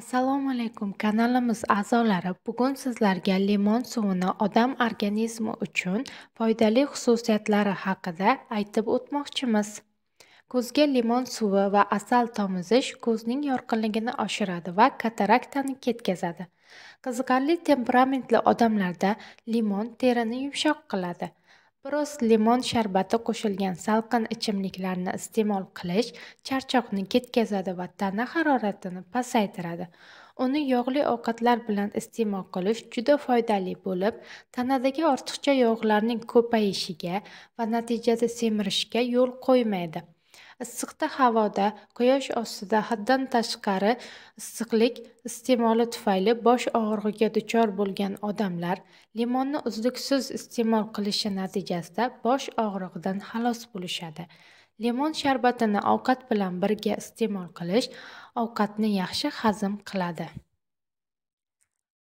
assalomu alaykum kanalimiz a'zolari bugun sizlarga limon suvini odam organizmi uchun foydali xususiyatlari haqida aytib o'tmoqchimiz ko'zga limon suvi va asal tomizish ko'zning yorqinligini oshiradi va kataraktani ketkazadi qiziqarli temperamentli odamlarda limon terini yumshoq qiladi biroz limon sharbati qo'shilgan salqin ichimliklarni iste'mol qilish charchoqni ketkazadi va tana haroratini pasaytiradi uni yog'li ovqatlar bilan iste'mol qilish juda foydali bo'lib tanadagi ortiqcha yog'larning ko'payishiga va natijada semirishga yo'l qo'ymaydi issiqda havoda quyosh ostida haddan tashqari issiqlik iste'moli tufayli bosh og'rig'iga duchor bo'lgan odamlar limonni uzluksiz iste'mol qilishi natijasida bosh og'rig'idan xalos bo'lishadi limon sharbatini ovqat bilan birga iste'mol qilish ovqatni yaxshi hazm qiladi